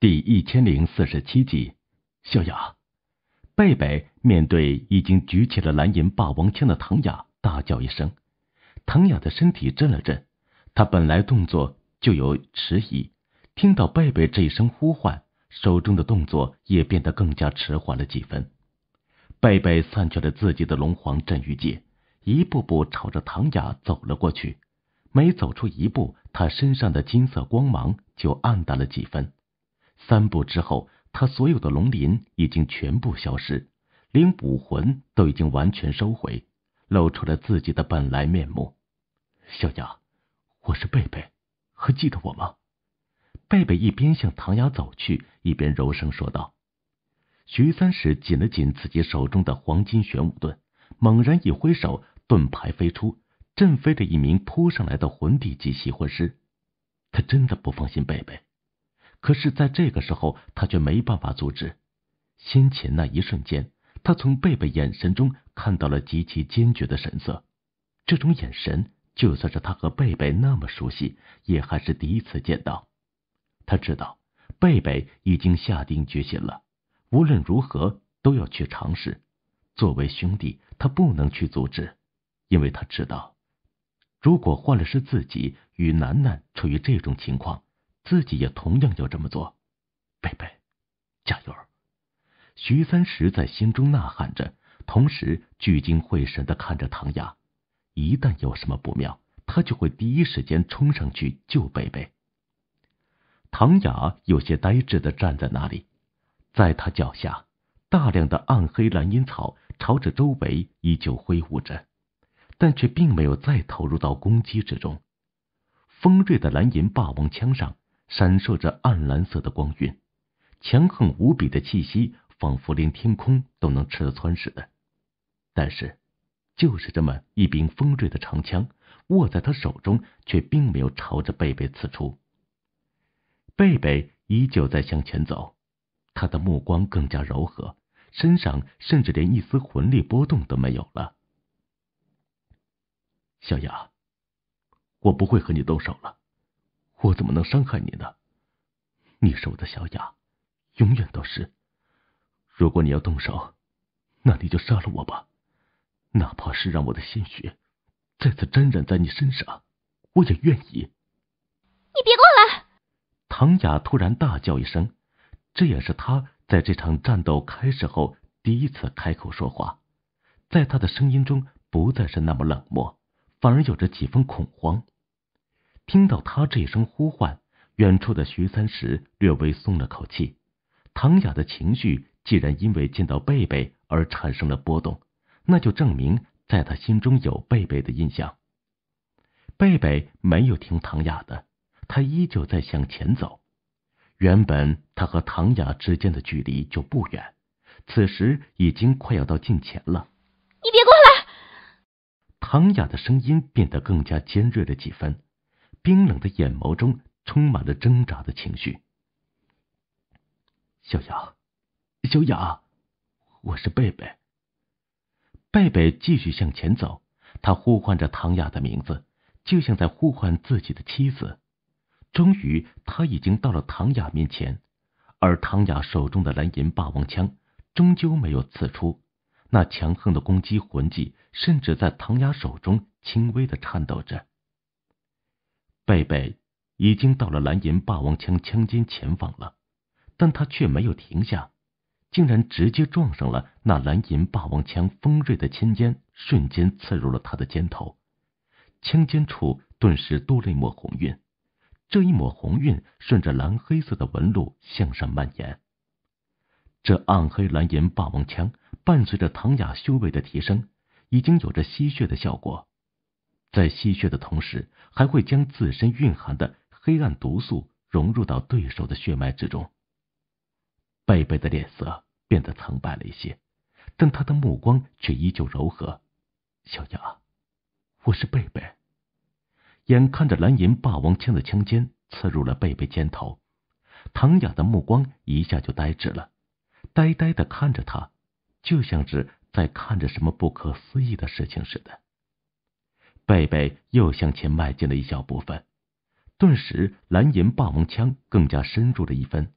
第一千零四十七集，小雅，贝贝面对已经举起了蓝银霸王枪的唐雅，大叫一声，唐雅的身体震了震，她本来动作就有迟疑，听到贝贝这一声呼唤，手中的动作也变得更加迟缓了几分。贝贝散去了自己的龙皇镇狱界，一步步朝着唐雅走了过去，每走出一步，他身上的金色光芒就暗淡了几分。三步之后，他所有的龙鳞已经全部消失，连武魂都已经完全收回，露出了自己的本来面目。小雅，我是贝贝，还记得我吗？贝贝一边向唐雅走去，一边柔声说道。徐三石紧了紧自己手中的黄金玄武盾，猛然一挥手，盾牌飞出，震飞着一名扑上来的魂帝级吸魂师。他真的不放心贝贝。可是，在这个时候，他却没办法阻止。先前那一瞬间，他从贝贝眼神中看到了极其坚决的神色。这种眼神，就算是他和贝贝那么熟悉，也还是第一次见到。他知道，贝贝已经下定决心了，无论如何都要去尝试。作为兄弟，他不能去阻止，因为他知道，如果换了是自己与楠楠处于这种情况。自己也同样要这么做，贝贝，加油！徐三石在心中呐喊着，同时聚精会神的看着唐雅。一旦有什么不妙，他就会第一时间冲上去救贝贝。唐雅有些呆滞的站在那里，在他脚下，大量的暗黑蓝银草朝着周围依旧挥舞着，但却并没有再投入到攻击之中。锋锐的蓝银霸王枪上。闪烁着暗蓝色的光晕，强横无比的气息，仿佛连天空都能吃得穿似的。但是，就是这么一柄锋锐的长枪，握在他手中，却并没有朝着贝贝刺出。贝贝依旧在向前走，他的目光更加柔和，身上甚至连一丝魂力波动都没有了。小雅，我不会和你动手了。我怎么能伤害你呢？你是我的小雅，永远都是。如果你要动手，那你就杀了我吧，哪怕是让我的鲜血再次沾染在你身上，我也愿意。你别过来！唐雅突然大叫一声，这也是她在这场战斗开始后第一次开口说话，在她的声音中不再是那么冷漠，反而有着几分恐慌。听到他这声呼唤，远处的徐三石略微松了口气。唐雅的情绪既然因为见到贝贝而产生了波动，那就证明在他心中有贝贝的印象。贝贝没有听唐雅的，他依旧在向前走。原本他和唐雅之间的距离就不远，此时已经快要到近前了。你别过来！唐雅的声音变得更加尖锐了几分。冰冷的眼眸中充满了挣扎的情绪。小雅，小雅，我是贝贝。贝贝继续向前走，他呼唤着唐雅的名字，就像在呼唤自己的妻子。终于，他已经到了唐雅面前，而唐雅手中的蓝银霸王枪终究没有刺出，那强横的攻击魂技甚至在唐雅手中轻微的颤抖着。贝贝已经到了蓝银霸王枪枪尖前方了，但他却没有停下，竟然直接撞上了那蓝银霸王枪锋锐的尖尖，瞬间刺入了他的肩头。枪尖处顿时多了一抹红晕，这一抹红晕顺着蓝黑色的纹路向上蔓延。这暗黑蓝银霸王枪伴随着唐雅修为的提升，已经有着吸血的效果。在吸血的同时，还会将自身蕴含的黑暗毒素融入到对手的血脉之中。贝贝的脸色变得苍白了一些，但他的目光却依旧柔和。小雅，我是贝贝。眼看着蓝银霸王枪的枪尖刺入了贝贝肩头，唐雅的目光一下就呆滞了，呆呆的看着他，就像是在看着什么不可思议的事情似的。贝贝又向前迈进了一小部分，顿时蓝银霸王枪更加深入了一分。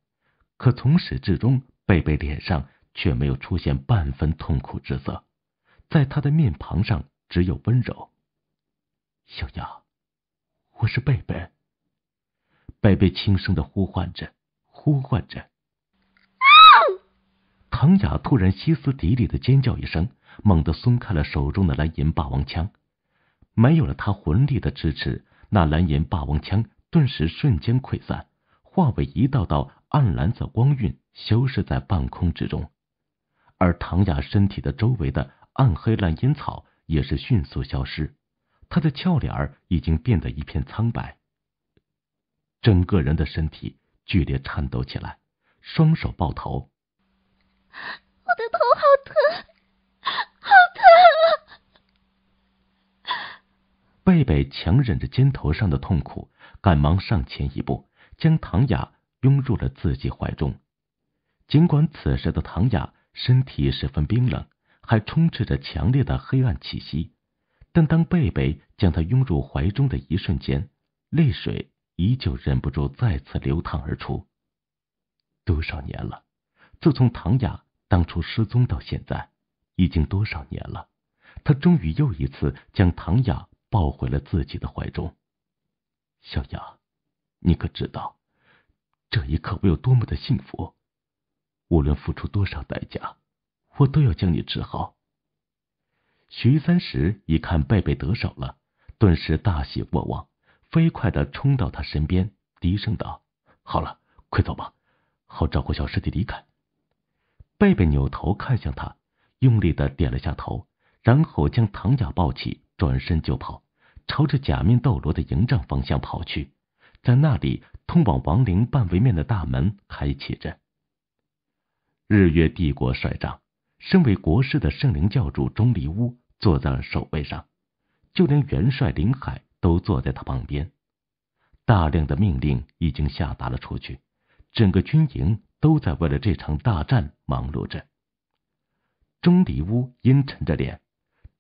可从始至终，贝贝脸上却没有出现半分痛苦之色，在他的面庞上只有温柔。小雅，我是贝贝。贝贝轻声的呼唤着，呼唤着。唐雅突然歇斯底里的尖叫一声，猛地松开了手中的蓝银霸王枪。没有了他魂力的支持，那蓝银霸王枪顿时瞬间溃散，化为一道道暗蓝色光晕，消失在半空之中。而唐雅身体的周围的暗黑蓝烟草也是迅速消失，她的俏脸已经变得一片苍白，整个人的身体剧烈颤抖起来，双手抱头。贝贝强忍着肩头上的痛苦，赶忙上前一步，将唐雅拥入了自己怀中。尽管此时的唐雅身体十分冰冷，还充斥着强烈的黑暗气息，但当贝贝将她拥入怀中的一瞬间，泪水依旧忍不住再次流淌而出。多少年了，自从唐雅当初失踪到现在，已经多少年了？他终于又一次将唐雅。抱回了自己的怀中，小雅，你可知道，这一刻我有多么的幸福？无论付出多少代价，我都要将你治好。徐三石一看贝贝得手了，顿时大喜过望，飞快的冲到他身边，低声道：“好了，快走吧，好照顾小师弟离开。”贝贝扭头看向他，用力的点了下头，然后将唐雅抱起。转身就跑，朝着假面斗罗的营帐方向跑去，在那里通往亡灵半位面的大门开启着。日月帝国帅长，身为国师的圣灵教主钟离乌坐在了首位上，就连元帅林海都坐在他旁边。大量的命令已经下达了出去，整个军营都在为了这场大战忙碌着。钟离乌阴沉着脸。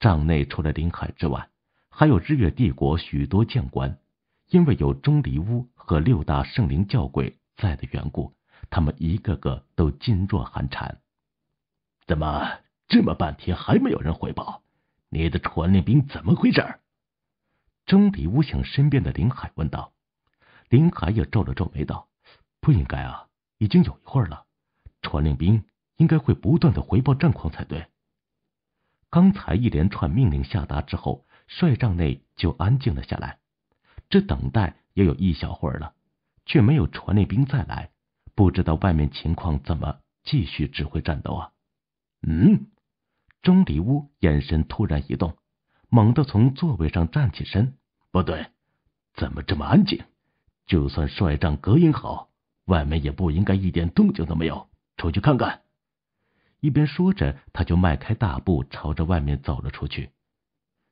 帐内除了林海之外，还有日月帝国许多将官。因为有钟离乌和六大圣灵教鬼在的缘故，他们一个个都噤若寒蝉。怎么这么半天还没有人回报？你的传令兵怎么回事？钟离乌向身边的林海问道。林海也皱了皱眉道：“不应该啊，已经有一会儿了，传令兵应该会不断的回报战况才对。”刚才一连串命令下达之后，帅帐内就安静了下来。这等待也有一小会儿了，却没有传令兵再来，不知道外面情况怎么继续指挥战斗啊？嗯，钟离乌眼神突然一动，猛地从座位上站起身。不对，怎么这么安静？就算帅帐隔音好，外面也不应该一点动静都没有。出去看看。一边说着，他就迈开大步朝着外面走了出去。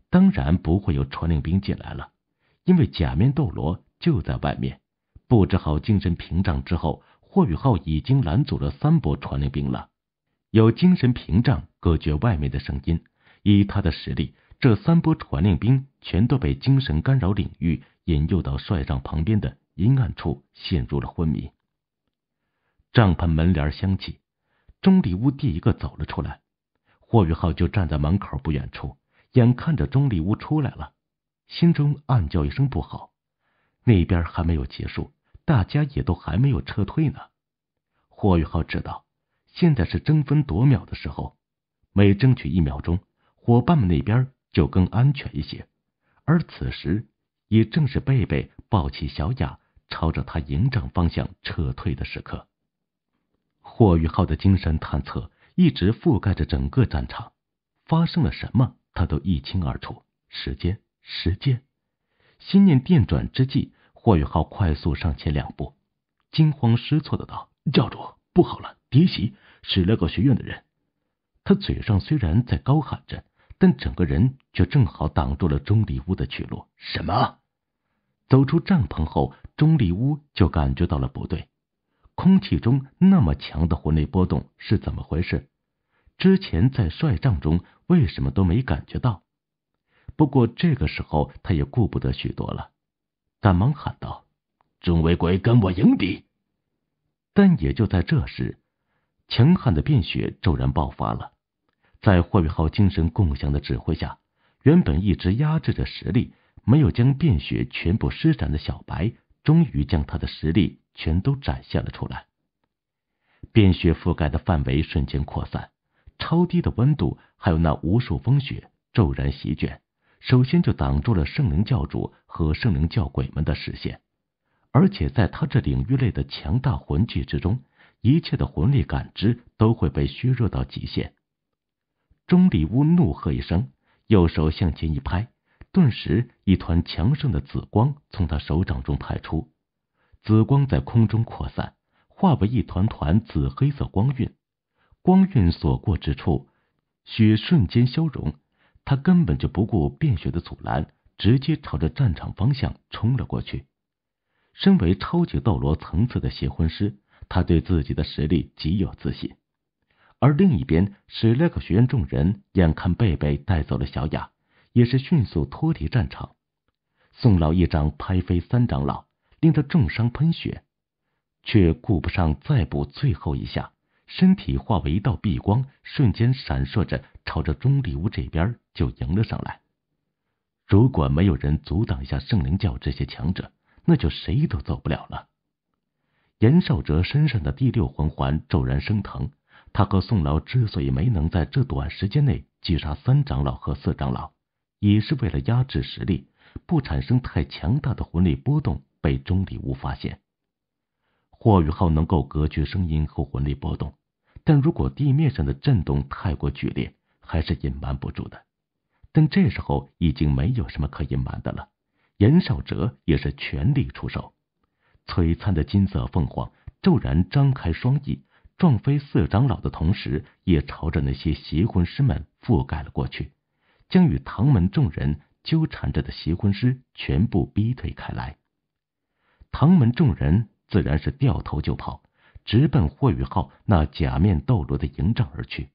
当然不会有传令兵进来了，因为假面斗罗就在外面。布置好精神屏障之后，霍雨浩已经拦阻了三波传令兵了。有精神屏障隔绝外面的声音，以他的实力，这三波传令兵全都被精神干扰领域引诱到帅帐旁边的阴暗处，陷入了昏迷。帐篷门帘响起。钟离屋第一个走了出来，霍宇浩就站在门口不远处，眼看着钟离屋出来了，心中暗叫一声不好。那边还没有结束，大家也都还没有撤退呢。霍宇浩知道，现在是争分夺秒的时候，每争取一秒钟，伙伴们那边就更安全一些。而此时，也正是贝贝抱起小雅，朝着他营帐方向撤退的时刻。霍雨浩的精神探测一直覆盖着整个战场，发生了什么？他都一清二楚。时间，时间！心念电转之际，霍雨浩快速上前两步，惊慌失措的道：“教主，不好了，敌袭！史莱克学院的人！”他嘴上虽然在高喊着，但整个人却正好挡住了钟离屋的去路。什么？走出帐篷后，钟离屋就感觉到了不对。空气中那么强的魂力波动是怎么回事？之前在帅帐中为什么都没感觉到？不过这个时候他也顾不得许多了，赶忙喊道：“众位鬼，跟我迎敌！”但也就在这时，强悍的便血骤然爆发了。在霍宇浩精神共享的指挥下，原本一直压制着实力，没有将便血全部施展的小白，终于将他的实力。全都展现了出来。冰雪覆盖的范围瞬间扩散，超低的温度还有那无数风雪骤然席卷，首先就挡住了圣灵教主和圣灵教鬼们的视线。而且在他这领域内的强大魂技之中，一切的魂力感知都会被削弱到极限。钟离屋怒喝一声，右手向前一拍，顿时一团强盛的紫光从他手掌中排出。紫光在空中扩散，化为一团团紫黑色光晕。光晕所过之处，雪瞬间消融。他根本就不顾变雪的阻拦，直接朝着战场方向冲了过去。身为超级斗罗层次的邪魂师，他对自己的实力极有自信。而另一边，史莱克学院众人眼看贝贝带走了小雅，也是迅速脱离战场。宋老一掌拍飞三长老。令他重伤喷血，却顾不上再补最后一下，身体化为一道碧光，瞬间闪烁着，朝着钟离乌这边就迎了上来。如果没有人阻挡一下圣灵教这些强者，那就谁都走不了了。严少哲身上的第六魂环骤然升腾，他和宋老之所以没能在这短时间内击杀三长老和四长老，也是为了压制实力，不产生太强大的魂力波动。被钟离武发现，霍雨浩能够隔绝声音和魂力波动，但如果地面上的震动太过剧烈，还是隐瞒不住的。但这时候已经没有什么可隐瞒的了。严少哲也是全力出手，璀璨的金色凤凰骤然张开双翼，撞飞四长老的同时，也朝着那些邪魂师们覆盖了过去，将与唐门众人纠缠着的邪魂师全部逼退开来。唐门众人自然是掉头就跑，直奔霍雨浩那假面斗罗的营帐而去。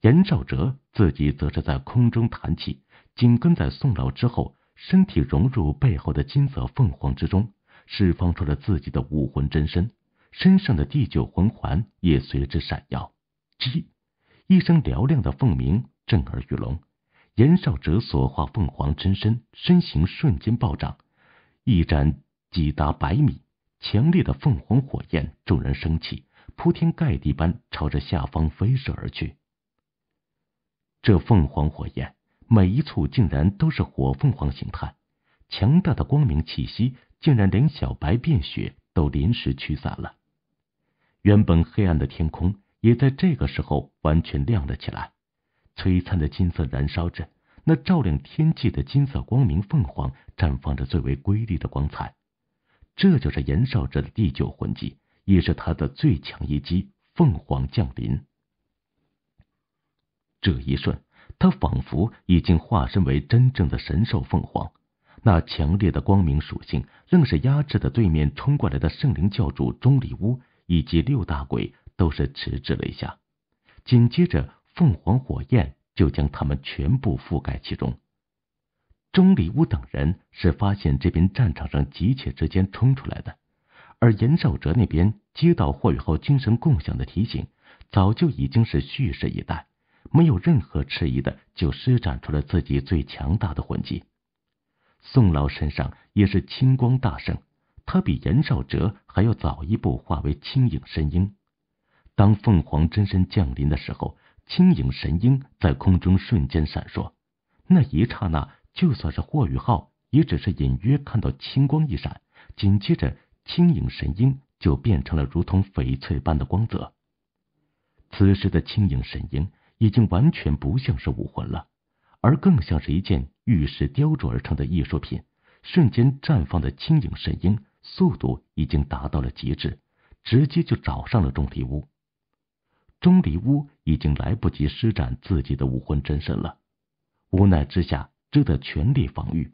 严少哲自己则是在空中弹起，紧跟在宋老之后，身体融入背后的金色凤凰之中，释放出了自己的武魂真身，身上的第九魂环也随之闪耀。叽，一声嘹亮的凤鸣震耳欲聋。严少哲所化凤凰真身身形瞬间暴涨，一展。几达百米，强烈的凤凰火焰骤然升起，铺天盖地般朝着下方飞射而去。这凤凰火焰每一簇竟然都是火凤凰形态，强大的光明气息竟然连小白变雪都临时驱散了。原本黑暗的天空也在这个时候完全亮了起来，璀璨的金色燃烧着，那照亮天际的金色光明凤凰绽放着最为瑰丽的光彩。这就是严少哲的第九魂技，也是他的最强一击——凤凰降临。这一瞬，他仿佛已经化身为真正的神兽凤凰，那强烈的光明属性，愣是压制的对面冲过来的圣灵教主钟离乌以及六大鬼都是迟滞了一下，紧接着凤凰火焰就将他们全部覆盖其中。钟离屋等人是发现这边战场上急切之间冲出来的，而严少哲那边接到霍雨浩精神共享的提醒，早就已经是蓄势以待，没有任何迟疑的就施展出了自己最强大的魂技。宋老身上也是青光大盛，他比严少哲还要早一步化为青影神鹰。当凤凰真身降临的时候，青影神鹰在空中瞬间闪烁，那一刹那。就算是霍雨浩，也只是隐约看到青光一闪，紧接着轻影神鹰就变成了如同翡翠般的光泽。此时的轻影神鹰已经完全不像是武魂了，而更像是一件玉石雕琢而成的艺术品。瞬间绽放的轻影神鹰速度已经达到了极致，直接就找上了钟离屋。钟离屋已经来不及施展自己的武魂真身了，无奈之下。这的全力防御。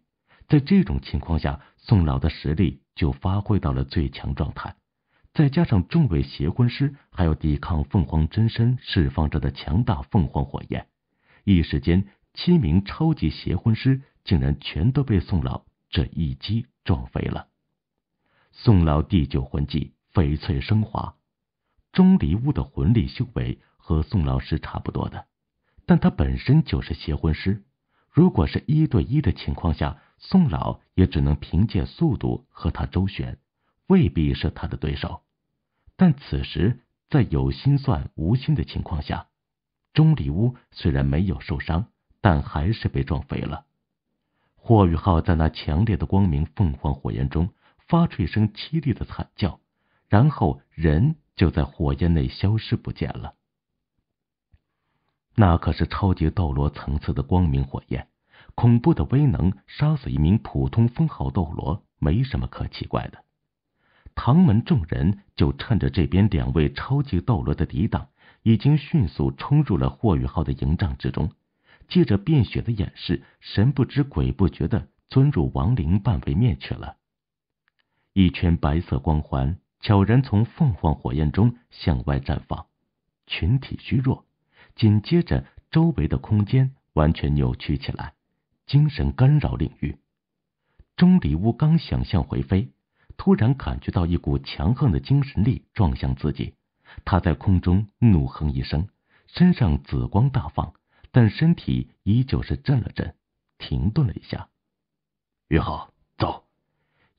在这种情况下，宋老的实力就发挥到了最强状态，再加上众位邪魂师还要抵抗凤凰真身释放着的强大凤凰火焰，一时间，七名超级邪魂师竟然全都被宋老这一击撞飞了。宋老第九魂技“翡翠升华”，钟离屋的魂力修为和宋老师差不多的，但他本身就是邪魂师。如果是一对一的情况下，宋老也只能凭借速度和他周旋，未必是他的对手。但此时在有心算无心的情况下，钟离屋虽然没有受伤，但还是被撞飞了。霍宇浩在那强烈的光明凤凰火焰中发出一声凄厉的惨叫，然后人就在火焰内消失不见了。那可是超级斗罗层次的光明火焰，恐怖的威能，杀死一名普通封号斗罗没什么可奇怪的。唐门众人就趁着这边两位超级斗罗的抵挡，已经迅速冲入了霍雨浩的营帐之中，借着变血的掩饰，神不知鬼不觉的钻入亡灵半位面去了。一圈白色光环悄然从凤凰火焰中向外绽放，群体虚弱。紧接着，周围的空间完全扭曲起来，精神干扰领域。钟离乌刚想向回飞，突然感觉到一股强横的精神力撞向自己。他在空中怒哼一声，身上紫光大放，但身体依旧是震了震，停顿了一下。于浩，走！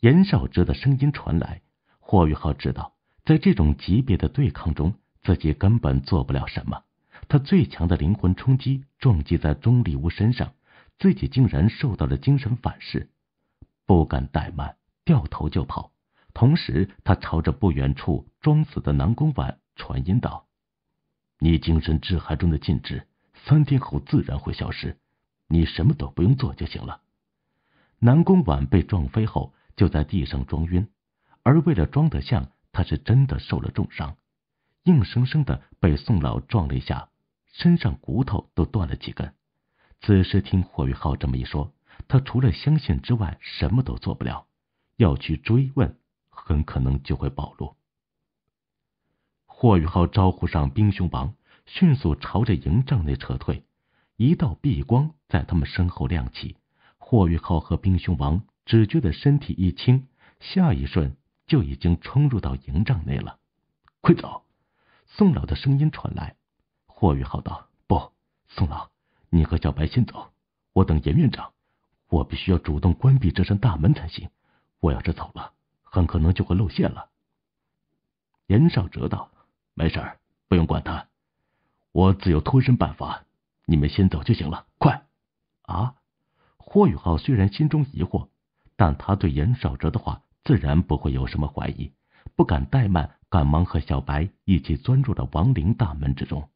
严少哲的声音传来。霍宇浩知道，在这种级别的对抗中，自己根本做不了什么。他最强的灵魂冲击撞击在钟离屋身上，自己竟然受到了精神反噬，不敢怠慢，掉头就跑。同时，他朝着不远处装死的南宫婉传音道：“你精神桎海中的禁制，三天后自然会消失，你什么都不用做就行了。”南宫婉被撞飞后，就在地上装晕，而为了装得像，他是真的受了重伤，硬生生的被宋老撞了一下。身上骨头都断了几根，此时听霍宇浩这么一说，他除了相信之外什么都做不了。要去追问，很可能就会暴露。霍宇浩招呼上冰熊王，迅速朝着营帐内撤退。一道碧光在他们身后亮起，霍宇浩和冰熊王只觉得身体一轻，下一瞬就已经冲入到营帐内了。快走！宋老的声音传来。霍宇浩道：“不，宋老，你和小白先走，我等严院长。我必须要主动关闭这扇大门才行。我要是走了，很可能就会露馅了。”严少哲道：“没事，不用管他，我自有脱身办法。你们先走就行了，快！”啊！霍宇浩虽然心中疑惑，但他对严少哲的话自然不会有什么怀疑，不敢怠慢，赶忙和小白一起钻入了亡灵大门之中。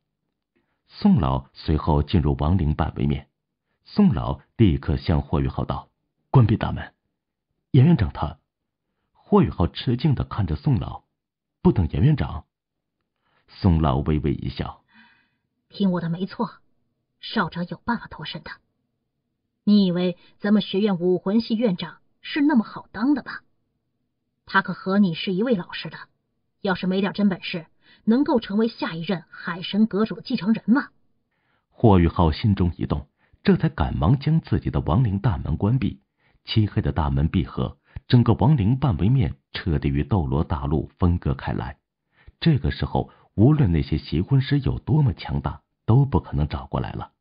宋老随后进入亡灵办里面，宋老立刻向霍雨浩道：“关闭大门。”严院长他，霍雨浩吃惊的看着宋老，不等严院长，宋老微微一笑：“听我的没错，少长有办法脱身的。你以为咱们学院武魂系院长是那么好当的吗？他可和你是一位老师的，要是没点真本事。”能够成为下一任海神阁主的继承人吗？霍雨浩心中一动，这才赶忙将自己的亡灵大门关闭。漆黑的大门闭合，整个亡灵半围面彻底与斗罗大陆分割开来。这个时候，无论那些邪魂师有多么强大，都不可能找过来了。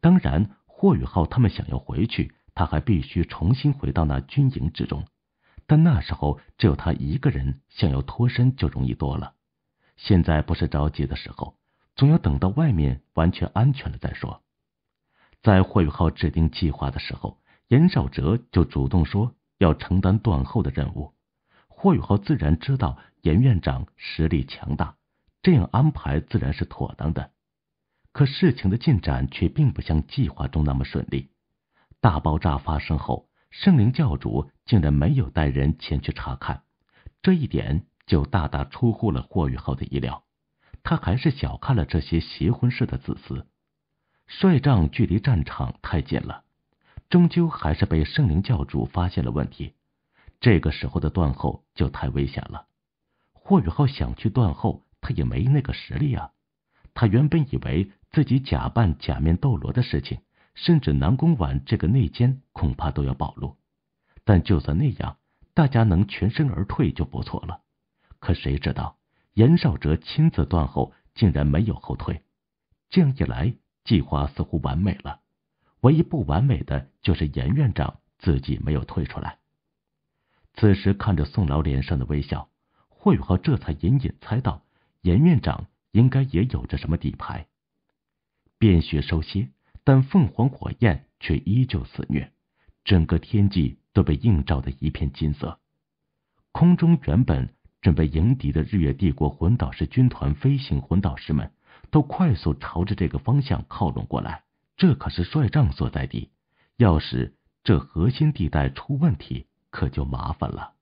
当然，霍雨浩他们想要回去，他还必须重新回到那军营之中。但那时候，只有他一个人想要脱身就容易多了。现在不是着急的时候，总要等到外面完全安全了再说。在霍宇浩制定计划的时候，严少哲就主动说要承担断后的任务。霍宇浩自然知道严院长实力强大，这样安排自然是妥当的。可事情的进展却并不像计划中那么顺利。大爆炸发生后，圣灵教主竟然没有带人前去查看，这一点。就大大出乎了霍雨浩的意料，他还是小看了这些邪魂师的自私。帅帐距离战场太近了，终究还是被圣灵教主发现了问题。这个时候的断后就太危险了。霍雨浩想去断后，他也没那个实力啊。他原本以为自己假扮假面斗罗的事情，甚至南宫婉这个内奸恐怕都要暴露。但就算那样，大家能全身而退就不错了。可谁知道，严少哲亲自断后，竟然没有后退。这样一来，计划似乎完美了。唯一不完美的就是严院长自己没有退出来。此时看着宋老脸上的微笑，霍雨浩这才隐隐猜到，严院长应该也有着什么底牌。便血收息，但凤凰火焰却依旧肆虐，整个天际都被映照的一片金色。空中原本……准备迎敌的日月帝国魂导师军团飞行魂导师们都快速朝着这个方向靠拢过来，这可是帅帐所在地，要是这核心地带出问题，可就麻烦了。